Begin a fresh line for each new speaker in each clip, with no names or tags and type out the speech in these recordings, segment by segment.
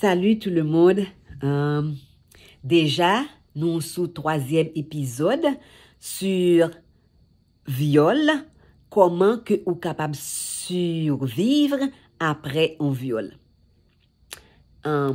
Salut tout le monde. Euh, déjà, nous sommes sous troisième épisode sur viol. Comment que êtes capable survivre après un viol. Euh,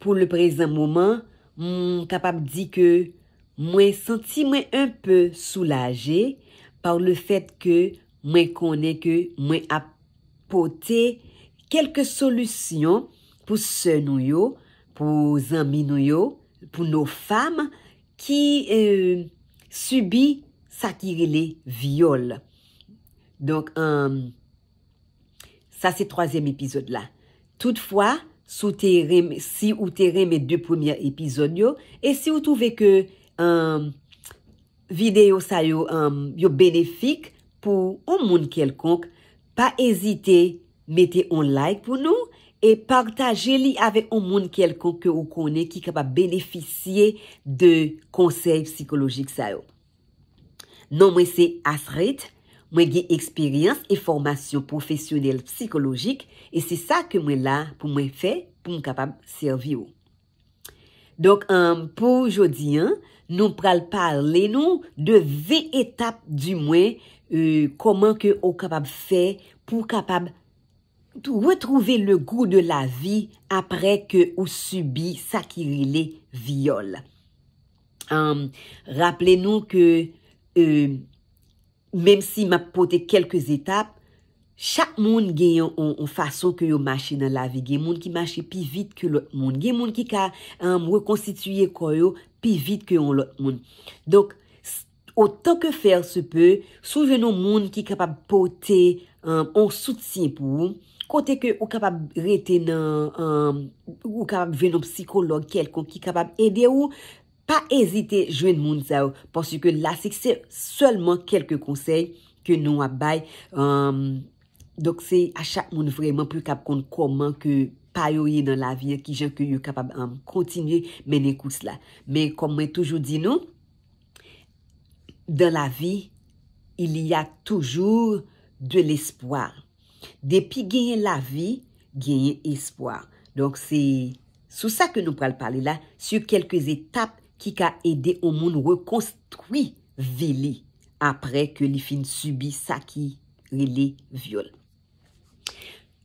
pour le présent moment, suis capable dire que je senti moi un peu soulagé par le fait que je connais que moi apporté quelques solutions pour ceux nous pour les amis pour nos femmes qui euh, subissent ce qui les viol. Donc, euh, ça c'est le troisième épisode là. Toutefois, si vous avez mes deux premiers épisodes, et si vous trouvez que la euh, vidéo ça yo, bénéfique pour un monde quelconque, pas hésiter, mettez un like pour nous. e partaje li ave o moun kelkon ke ou konen ki kapab benefisye de konsey psikologik sa yo. Non mwen se asret, mwen gen eksperyans e formasyon profesyonel psikologik, e se sa ke mwen la pou mwen fe pou mwen kapab servi yo. Dok, um, pou jodi, nou pral pale nou de ve etap du mwen, euh, koman ke ou kapab fe pou kapab profesyonel. Tou wè trouve le gout de la vi apre ke ou subi sa ki rile viole. Rappele nou ke, euh, mèm si m ap pote kelke zetap, chak moun gen yon ou fason ke yo mache nan la vi. Gen moun ki mache pi vit ke lot moun. Gen moun ki ka mwe konstituye koyo pi vit ke yon lot moun. Donk, o to ke fèr se pè, sou venon moun ki kapab pote an soutien pou ou, Kote ke ou kapab rete nan, um, ou kapab venon psikolog kelkon ki kapab ende ou, pa ezite jwen moun za ou. Porsi ke la, se se se lman kelke konsey ke nou ap bay. Um, dok se a chak moun vreman pou kap kon konman ke pa yo ye nan la vi, ki jen ke yo kapab um, kontinye men ekous la. Men kom mwen toujou di nou, dan la vi, il y a toujou de l'espoir. Depi genye la vi, genye espoir. Donk se sou sa ke nou pral pale la, sur kelke etap ki ka ede o moun rekonstrui vele apre ke li fin subi sakirele viole.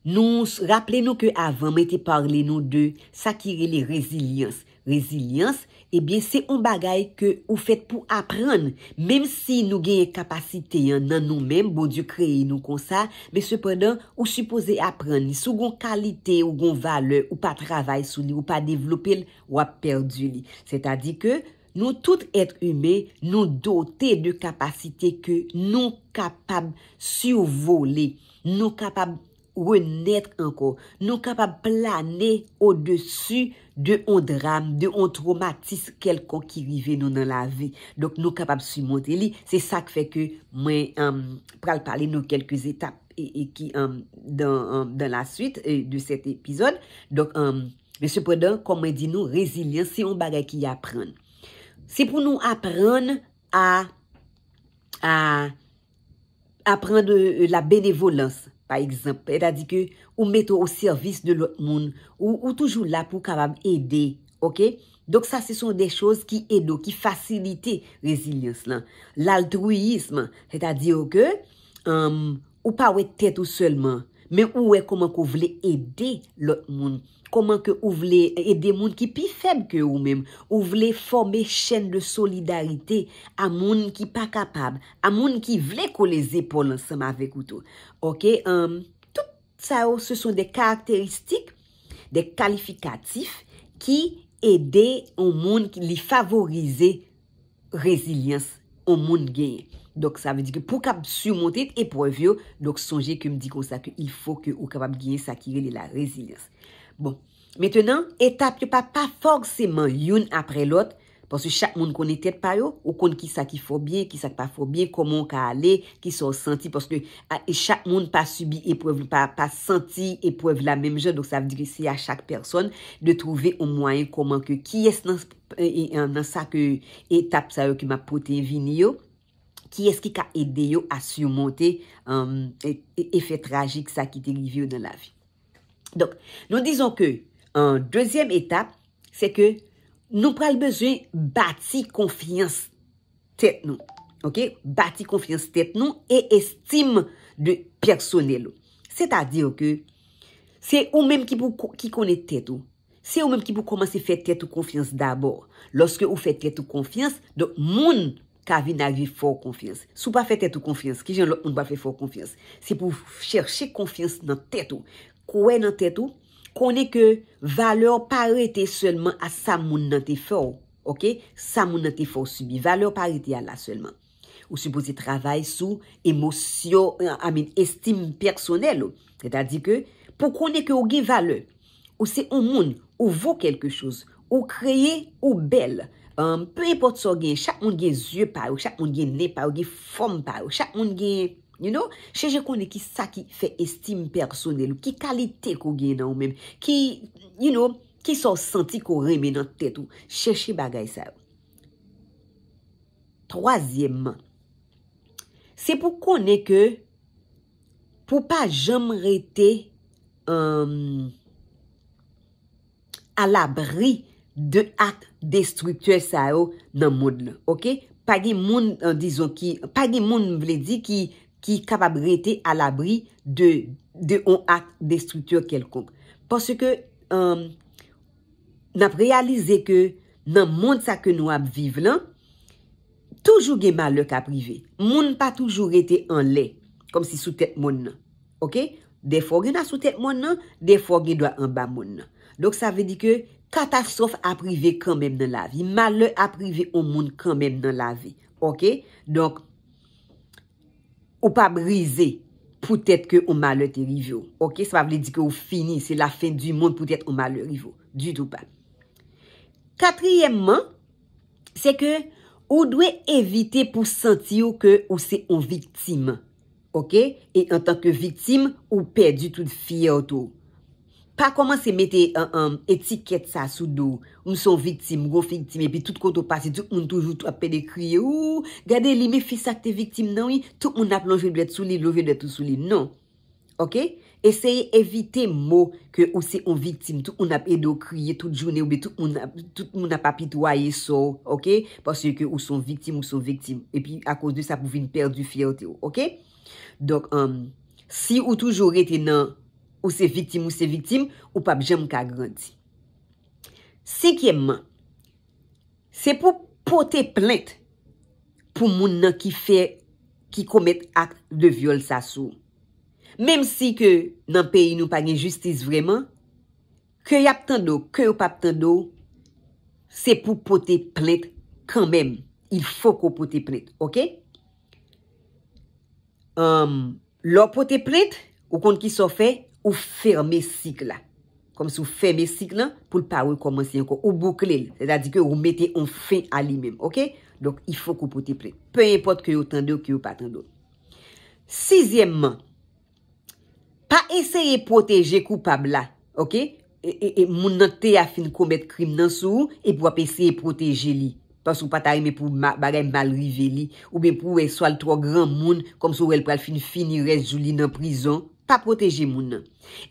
Nou, rappele nou ke avan mette parle nou de sakirele rezilyans, rezilyans, Ebyen, eh bon se ou bagay ke ou fet pou apren, mem si nou genye kapasite nan nou men, bon di kreye nou konsa, me seponan, ou supose apren, sou gon kalite, ou gon vale, ou pa travay sou li, ou pa devlopil, wap perdu li. Se ta di ke, nou tout etre hume, nou dote de kapasite ke nou kapab sou vole, nou kapab renet anko. Nou kapab plane o desu de on dram, de on traumatis kelko ki rive nou nan la ve. Dok nou kapab simonte li. Se sak fe ke mwen euh, pral pale nou kelke zetap e ki dan la suite euh, de set epizod. Dok, euh, mese podan, kon mwen di nou rezilian se yon bagay ki apren. Se pou nou apren a apren la benevolans. Par exemple, et a di ke ou mette ou servis de lout moun, ou ou toujou la pou kabab ede, ok? Dok sa se son de chos ki ede ou, ki fasilite rezilyans lan. L'altruisme, et a di yo ke, ou pa ou et tete ou selman, men ou ou e koman kou vle ede lout moun. Koman ke ou vle e de moun ki pi feb ke ou mem. Ou vle forme chen de solidarite a moun ki pa kapab. A moun ki vle ko le zepol ansan ma vekoutou. Ok, um, tout sa ou se son de karakteristik, de kalifikatif ki e de ou moun ki li favorize rezilyans ou moun genye. Dok sa me di ke pou kap surmontet e pou evyo. Dok sonje ke m di kon sa ke il fo ke ou kapab genye sakire li la rezilyans. Bon, metenan, etap yo pa pa fòrsèman youn apre lot, pòsè chak moun konetèt pa yo, ou kon ki sakifobye, ki sakpafobye, komon ka ale, ki sò senti, pòsè chak moun pa subi epwèv, pa senti epwèv la mèm jò, donk sa vdi se a chak person, de trouve ou mwayen koman ke ki es nan sak etap euh, sa yo ki ma pote vin yo, ki es ki ka edeyo a soumonte efè euh, tragik sa ki te rivyo nan la vi. Don, nou dizon ke, an dezyem etap, se ke nou pral bezwen bati konfians tet nou. Ok, bati konfians tet nou e estime de personel. Se ta dire ke, se ou menm ki konen tet ou, se ou menm ki pou komanse fè tet ou konfians dabor, loske ou fè tet ou konfians, don moun kavi nan vi fò konfians. Sou pa fè tet ou konfians, ki jen lò, moun pa fè fò konfians. Se pou chershe konfians nan tet ou, Kwen nan tèt ou, konè ke valeur parete seulement a sa moun nan te fè ou. Ok, sa moun nan te fè ou subi. Valeur parete yal la seulement. Ou suposi travay sou emosyon, euh, amin, estime personel ou. Tè tadik ou, pou konè ke ou gen valeu. Ou se ou moun, ou vou kelke chouz, ou kreye ou bel. Um, Pe y pot so gen, chak moun gen zye pa ou, chak moun gen ne pa ou, gen fòm pa ou, chak moun gen... You know, chèche konè ki sa ki fè estime personel, ki kalite kou gen nan ou mèm, ki, you know, ki son senti kou remè nan tèt ou, chèche bagay sa ou. Troasyèman, se pou konè ke, pou pa jèm rete, um, alabri de ak destruktè sa ou nan moun. Ok, pagi moun, uh, pagi moun mwen vle di ki, ki kapab rete al abri de on ak de struktur kelkonk. Paske euh, nap realize ke nan moun sa ke nou ap vive lan, toujou ge malok aprive. Moun pa toujou rete an le, kom si sou tet moun nan. Ok? Defo gen a sou tet moun nan, defo gen do an ba moun nan. Dok sa ve di ke katastrofe aprive kanmèm nan la vi. Malok aprive on moun kanmèm nan la vi. Ok? Dok Ou pa brize, pou tèt ke ou male te rive ou. Ok, sa pa vle di ke ou fini, se la fin du moun pou tèt ou male rive ou. Du tou pa. Katriyèmman, se ke ou dwe evite pou senti ou ke ou se ou viktime. Ok, e an tanke viktime ou perdi tout fie otou. pa koman se mette euh, euh, etiket sa sou do, ou son viktim, go viktim, epi tout kontou pasi, tout moun toujou tou ap pe de kriye, ou, gade li me fisak te viktim nan, tout moun ap lonjou dwe sou li, louvye dwe tou sou li, nan, ok, eseye evite mou, ke ou se yon viktim, tout moun ap edo kriye, tout jouni ou be, tout moun ap ap pitwaye so, ok, pasi ke ou son viktim, ou son viktim, epi a kouz de sa pou vin per du fiyote ou, ok, dok, euh, si ou toujou rete nan, Ou se vitim ou se vitim, ou pa bje mka granti. Se keman, se pou pote plet pou moun nan ki komet akte de viol sa sou. Mem si ke nan peyi nou pa gen justice vreman, ke yap tando, ke ou pa ptando, se pou pote plet kanmen. Il fok ou pote plet, ok? Um, Lò pote plet, ou kont ki so fe, ok? Ou ferme sik la. Kom sou ferme sik la pou l pawe komanse yon kon. Ou boukle l. Se ta di ke ou mette yon fe alimem. Ok? Donk yfo kou pote pre. Pe yon pot kwe yon tendo kwe yon patendo. Sezyemman. Pa eseye proteje koupab la. Ok? E moun nan te a fin komet krim nan sou. E pou ap eseye proteje li. Pon sou pata yon me pou bagay malrive li. Ou me pou wey swal tro gran moun. Kom sou wey pral fin finire joulin nan prizon. pa proteje moun nan.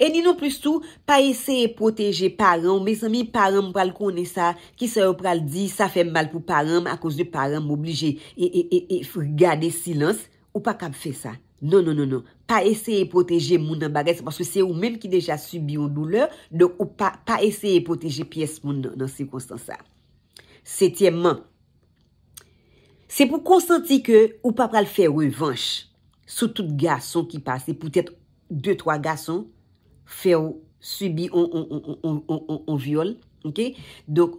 E ni nan plus tou, pa ese proteje paran, mè san mi paran mou pal kone sa, ki sa yo pral di, sa fe mal pou paran, a kouse de paran mou oblije, e fwe e, e, gade silans, ou pa kap fe sa. Non, non, non, non. Pa ese proteje moun nan bagè, se paske se ou mèm ki deja subi ou douleur, nou ou pa ese proteje piyes moun nan se konstan sa. Setyemman, se pou konstanti ke, ou pa pral fe revanche, sou tout ga son ki pase, se pou tèt 2-3 gason fe ou subi ou ou ou ou ou ou ou on viole. Ok? Dok,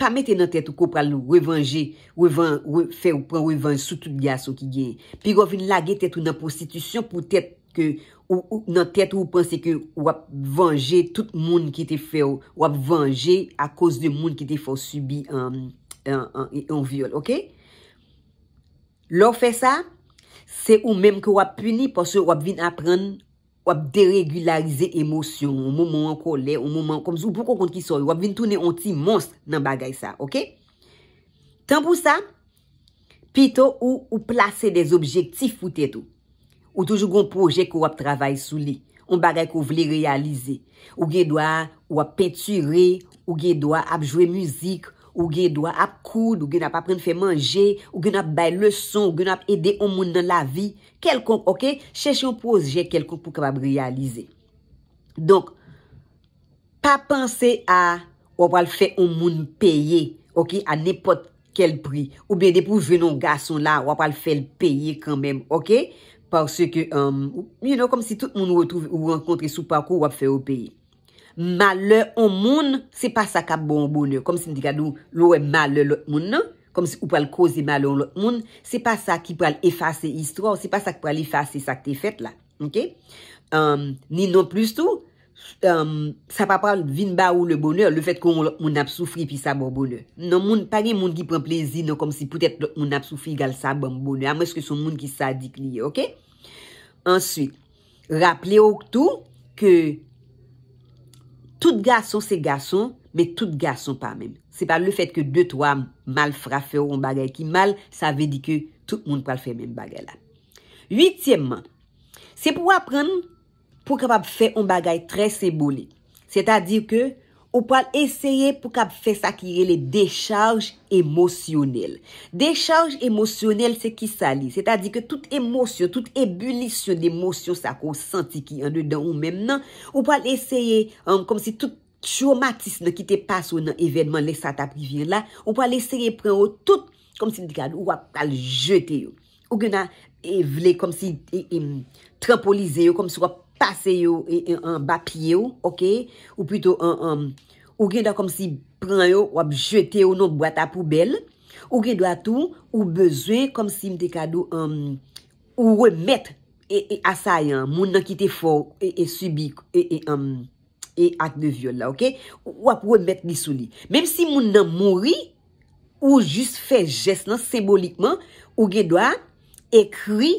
pa mette nan tete ou ko pralou, we venje, we venj, we fe ou pralou, we venj sou tout gason ki gen. Pi go fin lage tete ou nan prostitisyon pou tete ou nan tete ou pense ke wap venje tout moun ki te fe ou, wap venje a koz de moun ki te fo subi ou viole. Ok? Lou fe sa? Se ou menm ke wap puni porsè wap vin apren wap deregularize emosyon, ou mouman wakole, ou mouman komzou, pou kon kont ki soy, wap vin toune onti mons nan bagay sa, ok? Tan pou sa, pito ou ou plase dez objektif foute tou, ou toujou kon proje ke wap travay sou li, ou bagay ko vle realize, ou ge dwa wap pechure, ou ge dwa apjwe muzik, Ou gen ap ap koud, ou gen ap apren fe manje, ou gen ap bay le son, ou gen ap ede on moun nan la vi. Kelkon, ok? Cheche ou proje, kelkon pou kabab realize. Donk, pa pense a wapal fe on moun peye, ok? A nepot kel pri. Ou ben depo venon gason la, wapal fe l peye kanmen, ok? Parce ke, um, you know, kom si tout moun ou renkontre sou paku wap fe ou peye. malè ou moun, se pa sa ka bon bonè. Kom se m di kadou, louè malè lòt moun nan, kom se ou pral koze malè ou lòt moun, se pa sa ki pral efase istwa, ou se pa sa ki pral efase sakte fèt la. Ok? Euh, ni non plus tou, sa euh, pa pral vin ba ou lòt bonè, ou le fèt kon moun ap soufri, pi sa bon bonè. Non moun, pa gen moun ki pran plezi, non kom si pwetet lòt moun ap soufri, gal sa bon bonè. A mwen se ke son moun ki sa di kliye. Ok? Ansyit, raple ou tout, ke... Tout gason se gason, me tout gason pa men. Se pa le fet ke 2-3 mal fra fe ou an bagay ki mal, sa ve di ke tout moun pal fe men bagay la. Yitye men, se pou apren pou kapap fe an bagay tre se boli. Se ta di ke Ou pou al eseye pou kap fe sakire le decharj emosyonel. Decharj emosyonel se ki sali. Se ta di ke tout emosyon, tout ebulisyon de emosyon sa kon senti ki ane dan ou men nan. Ou pou al eseye, kom si tout chomatis ne kite pas ou nan evenman le sata privil la. Ou pou al eseye pren ou tout, kom si di kan ou wap kal jete yo. Ou gen a evle kom si trampolize yo, kom si wap. pase yo, e, e, an, bapye yo, okey, ou pwito an, an, ou gen da kom si pran yo, wap, jwete yo nou bwata poubel, ou gen doa tou, ou bezwe, kom si mte kadou, an, ou wè mèt, e, e, asayan, moun nan ki te fò, e, e, subi, e, e, an, e, akne vyo la, okey, wap, wè mèt ni souli. Mèm si moun nan mouri, ou jist fè jès nan, sembolikman, ou gen doa, ekri,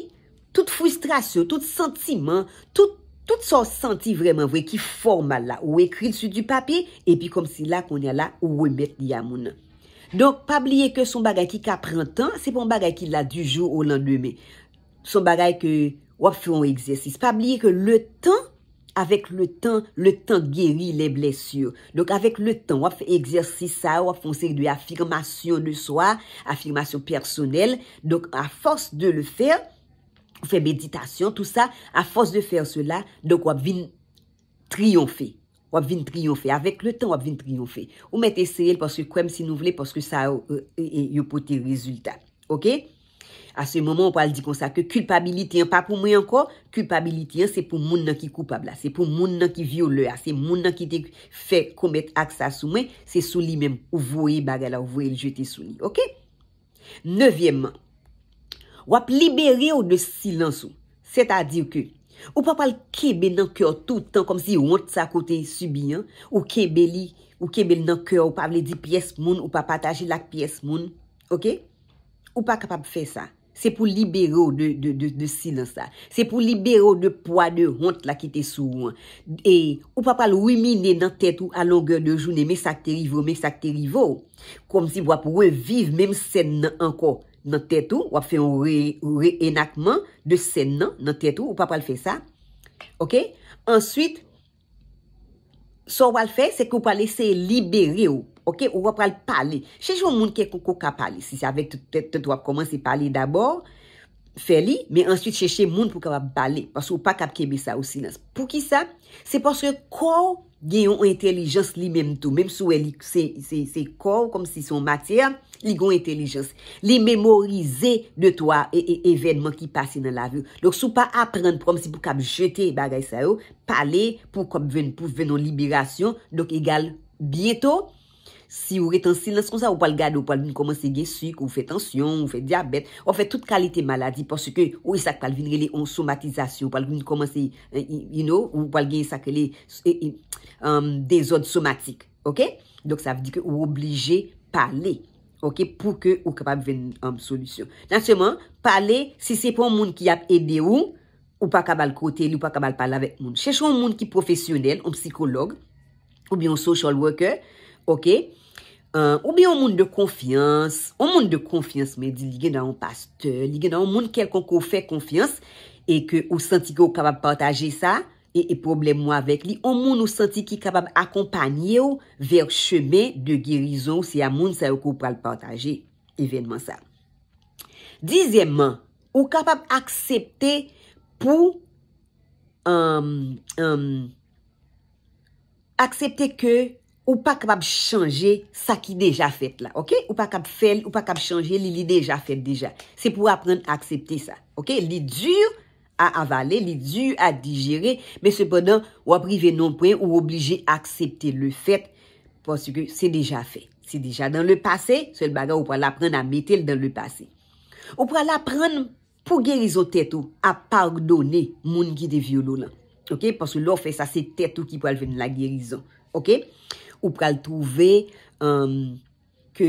tout frustrasyon, tout sentiman, tout tout sa senti vremen vwe ki forma la, ou ekri l su di papi, epi kom si la kon ya la ou we met li amoun. Don, pa blye ke son bagay ki ka printan, se pon bagay ki la dujou ou lan lume. Son bagay ke wap foun eksersis. Pa blye ke le tan, avek le tan, le tan gery le blesur. Don, avek le tan, wap foun eksersis sa, wap foun se de afirmasyon nou swa, afirmasyon personel. Don, a fos de le fer, ou fè meditasyon, tout sa, a fòs de fèr sè la, donk wap vin triyonfè. Wap vin triyonfè. Avèk le tan wap vin triyonfè. Ou mèt eseyèl pòs ke kwèm si nou vlè, pòs ke sa euh, euh, yopote rezultat. Ok? A se momon, ou pal di kon sa, ke külpabilite yon, pa pou mwen ankon, külpabilite yon, se pou moun nan ki koupab la, se pou moun nan ki viole a, se moun nan ki te fè koumèt aksa sou mwen, se sou li mèm. Ou vwoye bagala, ou vwoye j Wap libere ou de silan sou. Sè ta diw ke, ou pa pal kebe nan kèw toutan, kom si yon tsa kote subi an, ou kebe li, ou kebe nan kèw, ou pa vle di piès moun, ou pa pataji lak piès moun, ok? Ou pa kapab fè sa. Sè pou libere ou de silan sa. Sè pou libere ou de poan ou de hont la ki te sou an. E, ou pa pal wimine nan tèt ou a longan de joun, e me sak terivou, me sak terivou. Kom si wap wè viv, mèm sè nan anko, nan tetou, wap fe yon reenakman de sen nan, nan tetou, wap wap wale fe sa, ok, answit, so wale fe, se kou wale se libere ou, ok, wap wale pale, se joun moun ke kou kou ka pale, si sa vek te te wap komanse pale dabor, fè li, men answit chèche moun pou ka wap bale, pas ou pa kap kebe sa ou sinas. Pou ki sa, se paske kor geyon entelijans li menm tou, menm sou e li, se kor kom si son matya, li gon entelijans. Li memorize de toa, e, e evenman ki pase nan la vyo. Dok sou pa apren promsi pou kap jete bagay sa ou, pale pou venon liberasyon, dok egal bieto, Si ou reten silens kon sa ou pal gade ou pal vin komanse gen suk ou fe tansyon ou fe diabet ou fe tout kalite maladi porsi ke ou isak pal vin rele on somatizasyon ou pal vin komanse, you know, ou pal gen isak rele des od somatik, ok? Dok sa vdi ke ou oblije pale, ok, pou ke ou kapab ven euh, solusyon. Nansiyonman, pale si se pon moun ki ap ede ou, ou pa kabal kote li, ou pa kabal pale avet moun. Chechou moun ki profesyonel, ou psikolog, ou bi an social worker, ok? Ok? Euh, ou bi yon moun de konfiyans, yon moun de konfiyans mè di ligè nan yon pasteur, ligè nan yon moun kelkon kon fè konfiyans e ke ou santi ki ou kapab partaje sa e problem wè avèk li, yon moun ou santi ki kapab akompanyew ver cheme de girizo si yon moun sa yon kon pral partaje evènman sa. Dizèman, ou kapab aksepte pou euh, euh, aksepte ke Ou pa kapab chanje sa ki deja fet la, ok? Ou pa kapab fel, ou pa kapab chanje li li deja fet deja. Se pou apren aksepte sa, ok? Li dur a avale, li dur a digere, men sepadan ou aprive nonpwen ou oblige aksepte le fet porsi ke se deja fet, se deja. Dan le pase, sel bagan ou pou al apren a metel dan le pase. Ou pou al apren pou gerizo tetou, a pardonne moun ki de violon la, ok? Porsi lor fe sa se tetou ki pou al ven la gerizo, ok? Ou pral touve um, ke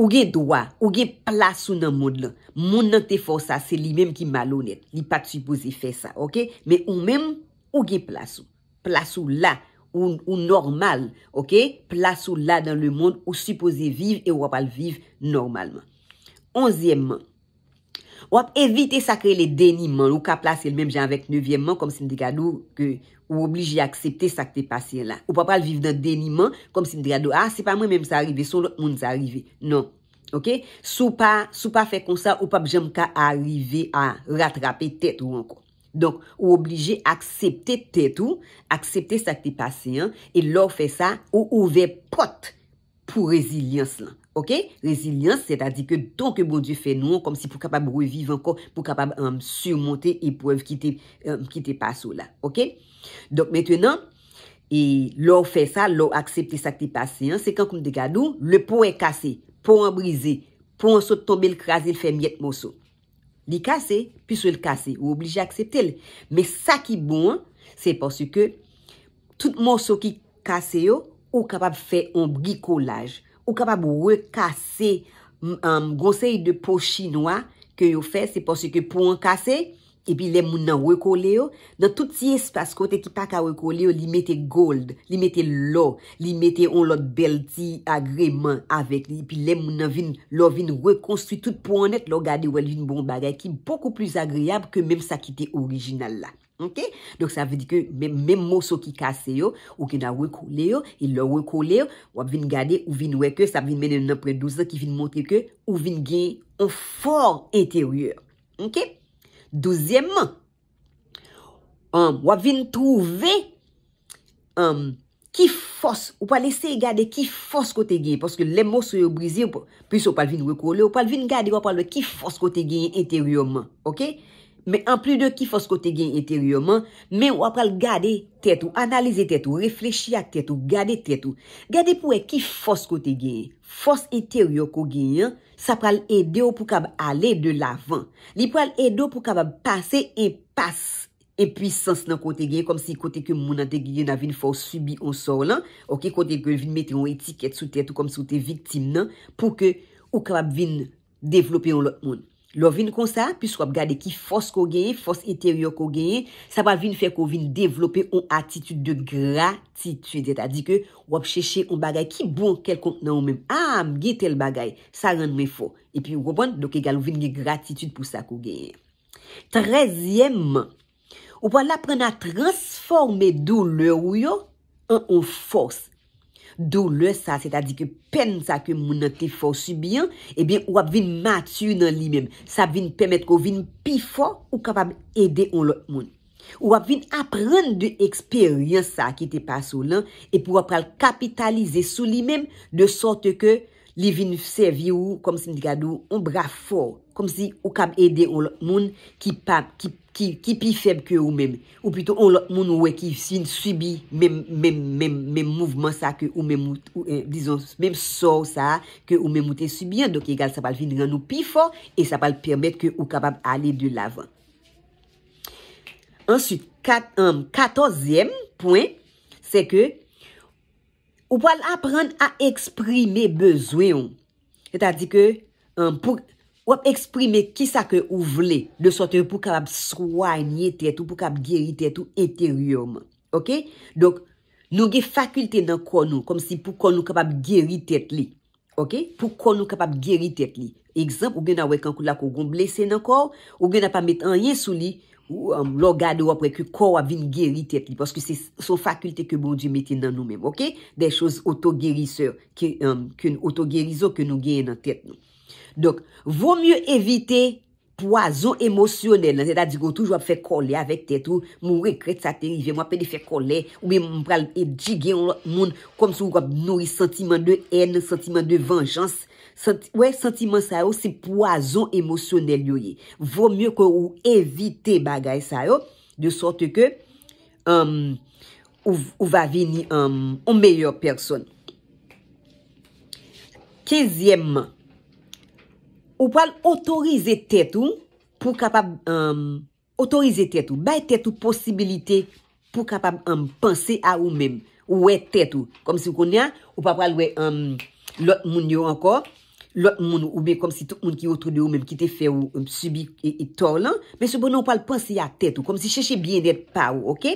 ouge dwa, ouge plasou nan moun lan. Moun nan te fò sa, se li mèm ki malounet. Li pat supose fè sa, ok? Me ou mèm ouge plasou. Plasou la ou normal, ok? Plasou la nan le moun ou supose viv e wapal viv normalman. Onzièmman. Ou ap evite sakre le deni man, ou ka plase el mem jan vek 9e man, kom sin dekado ou oblige aksepte sakte pasyen la. Ou pa pal vive den deni man, kom sin dekado, ah, se pa mwen menm sa arrive, son lout moun sa arrive. Non. Ok? Sou pa, sou pa fe konsa, ou pa jem ka arrive a ratrape tet ou anko. Donk, ou oblige aksepte tet ou, aksepte sakte pasyen, e lor fe sa ou ouve pot pou rezilyans lan. Ok? Résilience, c'est-à-dire que tant que bon dieu fait nou, comme si pou kapab reviv encore, pou kapab euh, surmonter et pou ev kité pas ou la. Ok? Donc, maintenant, et l'on fait ça, l'on accepte ça qui est passé, c'est quand le pot est cassé, le pot est brisé, le pot est tombé, le krasé, le fait miette, mon saut. Le cassé, puis le cassé, ou obligez à accepter. Mais ça qui est bon, c'est parce que tout mon saut qui est cassé ou kapab fait un bricolage. Ou kapab wè kase um, gonsey de pou chinois ke yo fè, sepò seke pou an kase, epi lem moun nan wè kole yo. Dan tout si espase kote ki paka wè kole yo, li mette gold, li mette lò, li mette on lò bel ti agreman avèk li, epi lem moun nan vin, lò vin wè konstri tout pou an et, lò gade wè vin bon bagay ki mpoko plus agreab ke mèm sa ki te orijinal la. Ok, donc ça veut dire que même morceau qui casse yo, ou qui a recoulé yo, il a recoulé yo, wap vin garder ou vin wèk yo, ça vin mener un après douze ans qui vin montrer que ou vin gagne un fort intérieur. Ok, douzièmement, um, wap vin trouver qui um, force, ou pa l'essayer e garder qui force kote gagne, parce que les morceaux yo brisé, puis ou pa vin recouler, ou pa vin garder ou pa l'essayer garder qui force kote gagne intérieurement. Ok, ok. Men an pli de ki fos kote gen yon eteryoman, men wap pral gade tetou, analize tetou, reflechi ak tetou, gade tetou. Gade pou e ki fos kote gen, fos eteryon kou gen, sa pral ede ou pou kab ale de lavan. Li pral ede ou pou kabab pase e passe e puisans nan kote gen, kom si kote ke moun an te gen avin fos subi on sor lan, ou ki kote ke vin mette yon etiket sou tetou kom sou te vitim nan, pou ke ou kabab vin devlope yon lot moun. Lo vin kon sa, pis wap gade ki fos ko geye, fos eteryo ko geye, sa pa vin fè ko vin devlope on atitude de gratitude. Tadi ke wap chèche on bagay ki bon kel kont nan ou mèm. A, ah, mge tel bagay, sa rèn mè fò. E pi wopon, doke galon vin ge gratitude pou sa ko geye. Trezyèm, wap wala pren a transforme dou lè ou yo an on fos. Dou lè sa, se ta di ke pen sa ke moun nan te fò subiyan, e eh bin wap vin matyoun nan li mèm. Sa vin pèmèt ko vin pi fò ou kapab edè ou lòt moun. Wap vin aprenn de eksperyans sa ki te pa sou lan, e pou wap pral kapitalize sou li mèm, de sote ke li vin fsevi ou, kom sindikad ou, ou mbra fò. kom si ou kap ede ou lout moun ki pi feb ke ou mèm. Ou pito, ou lout moun ou wè e ki fin subi mèm mouvman sa ke ou mèm mouten eh, subi an. Dok, egal, sa pal fin rèn ou pi fo, e sa pal permèt ke ou kapap ale de l'avan. Ansyt, katozyèm pwen, se ke ou pal apren a eksprime bezwen ou. Tadi ke, an pou... Wap eksprime ki sa ke ou vle de sote pou kabab swanye tet ou pou kabab geri tet ou eteryouman. Ok? Donk nou ge fakulte nan konou kom si pou konou kabab geri tet li. Ok? Pou konou kabab geri tet li. Eksemp ou gen a wek an kou la kou goun blese nan kor ou gen a pa met an ye sou li ou um, lo gade wapwe ke kor wavin geri tet li. Poske se son fakulte ke bon di meti nan nou mem. Ok? Dey chouz otogeri so ke nou genye nan tet nou. Vou mye evite Poison emosyonel Toujou ap fè kolè avèk tètou Moun rekret sa terive Moun ap fè kolè Moun jige moun Sentiment de en Sentiment de venjans Sentiment sa oh, yo Poison emosyonel Vou mye evite bagay sa yo De sorte ke Ou va vini Ou meyò person Kezièmman Ou pa l'autorize tetou pou kapab... Autorize tetou. Bay tetou posibilite pou kapab anpansi a ou mèm. Euh, ou wè tetou. Kom si kon ya, ou pa pal wè lòt moun yo ankor. Lòt moun ou be kom si tout moun ki otou de ou mèm ki te fè ou subi et tor lan. Men se bon nan ou pal pansi a tetou. Kom si chèche bien et pa ou, ok?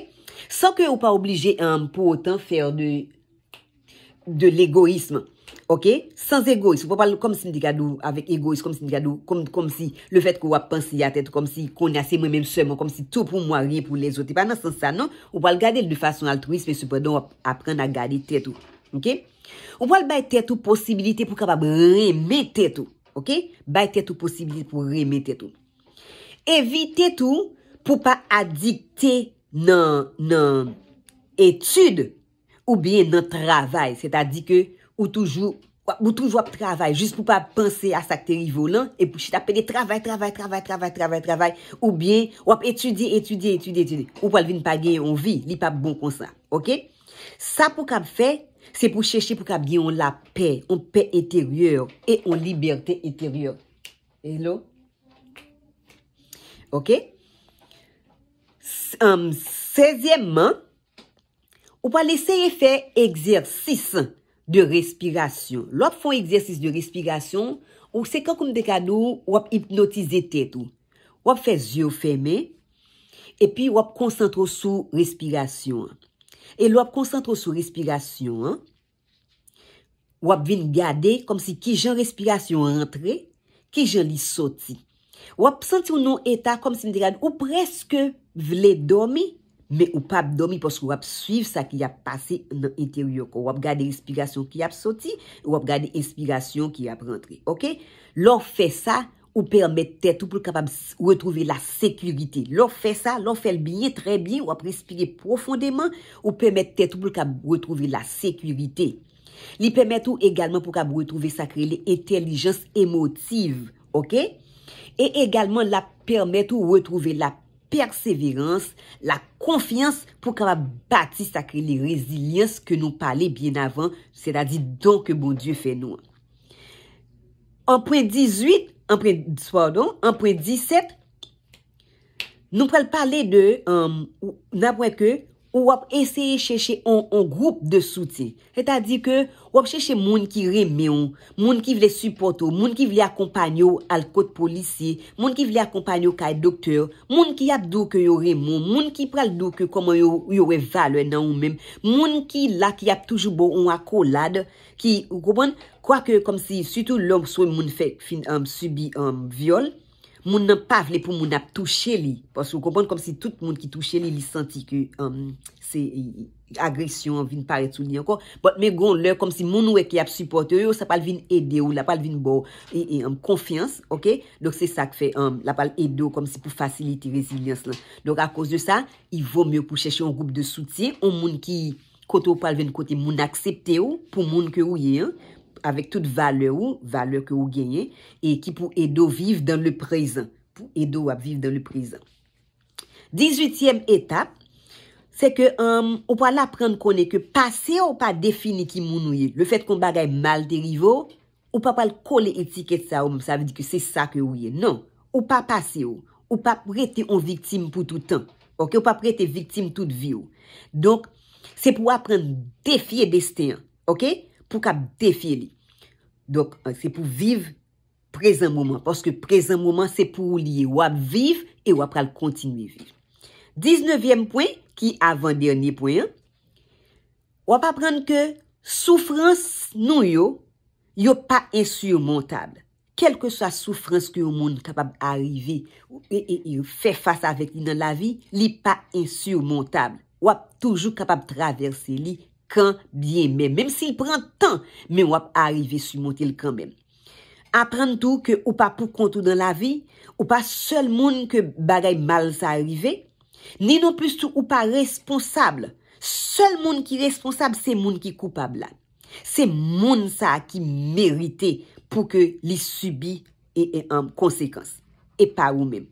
San ke ou pa oblije euh, anpou otan fèr de l'egoisme. Ok, sans egoïs, ou pa pal kom si mdi kadou Avèk egoïs, kom si mdi kadou Kom si le fèt kou wap pensi ya tètou Kom si kon yase mwen mèm seman Kom si tout pou mwen, rien pou lè zote Panan san sa nan, ou pal gade lè de fason altruisme Supè don wap apren a gade tètou Ok, ou pal bay tètou Posibilite pou kapab remè tètou Ok, bay tètou Posibilite pou remè tètou Evite tètou pou pa Adikte nan Etude Ou bien nan travay, sè ta di ke Ou toujou, ou toujou ap travay, jist pou pa pense a sakte rivolan, e pou chita pe de travay, travay, travay, travay, travay, travay, ou bien, wap etudi, etudi, etudi, etudi. Ou pal vi npa gen yon vi, li pa bon konsa, ok? Sa pou kap fe, se pou chese pou kap gen yon la pe, yon pe eteryor, e yon liberte eteryor. Hello? Ok? Um, Sezyemman, ou pal leseye fe egzersis an, de respirasyon. Lwap fon eksersis de respirasyon ou se kakoun dekade ou wap hipnotize te tou. Wap fè zyo fèmè e pi wap konsantro sou respirasyon. E lwap konsantro sou respirasyon wap vin gade kom si ki jan respirasyon rentre, ki jan li soti. Wap senti ou nou etat kom si mi dekade ou preske vle dormi men ou pa ap domi pos wap suiv sa ki ap pase nan interior ko. Wap gade inspirasyon ki ap soti, wap gade inspirasyon ki ap rentre, ok? Lò fè sa, ou pèrmè tè tou pou kapap wètrouve la sekurite. Lò fè sa, lò fè l'biye, trè biye, wap respire profondèman, ou pèrmè tè tou pou kapap wètrouve la sekurite. Li pèrmè tou egalman pou kapap wètrouve sa krele etelijans emotiv, ok? E egalman la pèrmè tou wètrouve la pèrmè, persévérance, la confiance pour capable bâtir sacré les résiliences que nous parlait bien avant, c'est-à-dire donc que bon Dieu fait nous. En point 18, en point, pardon, en point 17, nous parlons parler de, euh, que Ou wap eseye cheche an an group de soutien. Tadi ke wap cheche moun ki reme an, moun ki vle supporto, moun ki vle akompanyo al kot polisi, moun ki vle akompanyo kay doktor, moun ki ap doke yo reme an, moun ki pral doke koman yo evalwe nan ou men, moun ki la ki ap toujou bo an akolade, ki kwa ke kom si sutou lom sou moun fek fin an subi an viol, Moun nan pa vle pou moun ap touche li. Pas wou kompon kom si tout moun ki touche li li senti ki euh, euh, agresyon vin pare touni anko. Bot me gon lè kom si moun wè ki ap supporte yo, sa pal vin ede ou, la pal vin bo. E yon konfians, euh, ok? Dok se sa kfe, la pal ede ou kom si pou fasilite yon resilyans lan. Dok a kouse de sa, yon vò mè pou chèche yon group de soutien. Ou moun ki koto pal vin kote moun aksepte ou pou moun ki ouye. avèk tout vale ou, vale ke ou genye, e ki pou edo vive dan le prezant. Pou edo ou ap vive dan le prezant. Dizutièm etap, se ke ou pa l'aprend konè ke pase ou pa defini ki moun ou ye. Le fèt kon bagay mal derivo, ou pa pal kole etiket sa ou, moun sa avè di ke se sa ke ou ye. Non, ou pa pase ou, ou pa prete ou viktim pou toutan. Ou pa prete viktim tout vi ou. Donk, se pou aprend defi e beste an. Ok? pou kap defye li. Donk, euh, se pou viv prezant mouman, poske prezant mouman se pou li wap viv e wap pral kontinu li viv. Diznevyem pwen, ki avan derni pwen, wap apren ke soufrans nou yo, yo pa insurmontable. Kelke sa soufrans ki yo moun kapab arivi e yo e, e, fe fasa avek li nan la vi, li pa insurmontable. Wap toujou kapab traverse li kan biye men, menm si il pren tan, men wap arive su moun tel kan men. Aprende tou ke ou pa pou kontou dan la vi, ou pa sol moun ke bagay mal sa arrive, ni nou pustou ou pa responsable, sol moun ki responsable, se moun ki koupa blan. Se moun sa ki merite pou ke li subi e en konsekans, e pa ou men.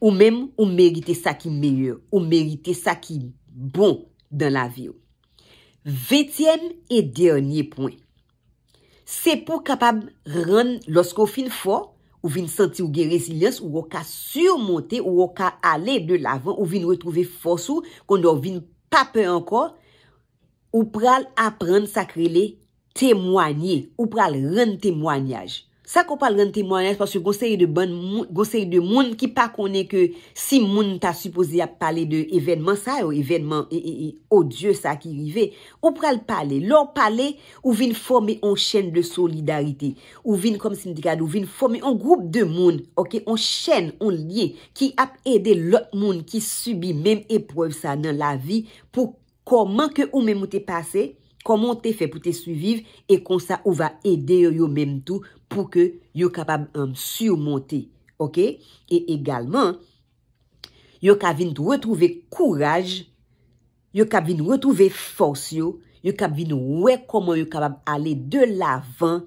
Ou men ou merite sa ki meyur, ou merite sa ki bon dan la vi ou. 20. Se pou kapab ren losko fin fo, ou vin santi ou gen resilyans, ou woka surmonte, ou woka ale de lavan, ou vin retrouve fosou, kondor vin pape anko, ou pral apren sakri le temwanye, ou pral ren temwanyaj. Sa kon pal gen temoyans, pas yo gonseri de moun, ki pa konen ke si moun ta suposi ap pale de evenman, sa yo evenman, e odye sa ki rive, ou pral pale, lor pale, ou vin forme an chen de solidarite, ou vin kom sindikade, ou vin forme an groub de moun, ok, an chen, an liye, ki ap ede lot moun, ki subi menm epwav sa nan la vi, pou koman ke ou menm ou te pase, koman te fe pou te suiviv, e konsa ou va ede yo menm tou, pou ke yo kapab an um, surmonte, ok? E egalman, yo kap vin retouve kouraj, yo kap vin retouve fos yo, yo kap vin wek koman yo kapab ale de lavan,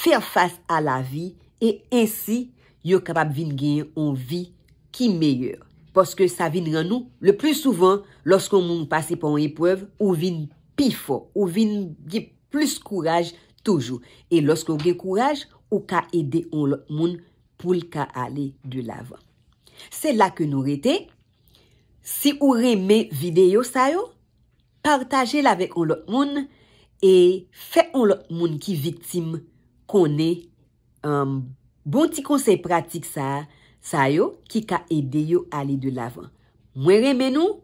fer fas a la vi, e ensi, yo kapab vin genye an vi ki meyer. Poske sa vin re nou, le plus souvan, losk an moun pase pou an epwev, ou vin pi fos, ou vin gi plus kouraj, Toujou. E loske ou gen kouraj, ou ka ede on lot moun pou l ka ale de lavan. Se la ke nou rete, si ou reme video sa yo, partaje la vek on lot moun, e fe on lot moun ki vitim konen um, bon ti konsey pratik sa sa yo, ki ka ede yo ale de lavan. Mwen reme nou,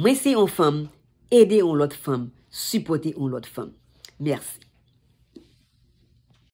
mwen se yon fam, ede yon lot fam, supporte yon lot fam. Mersi.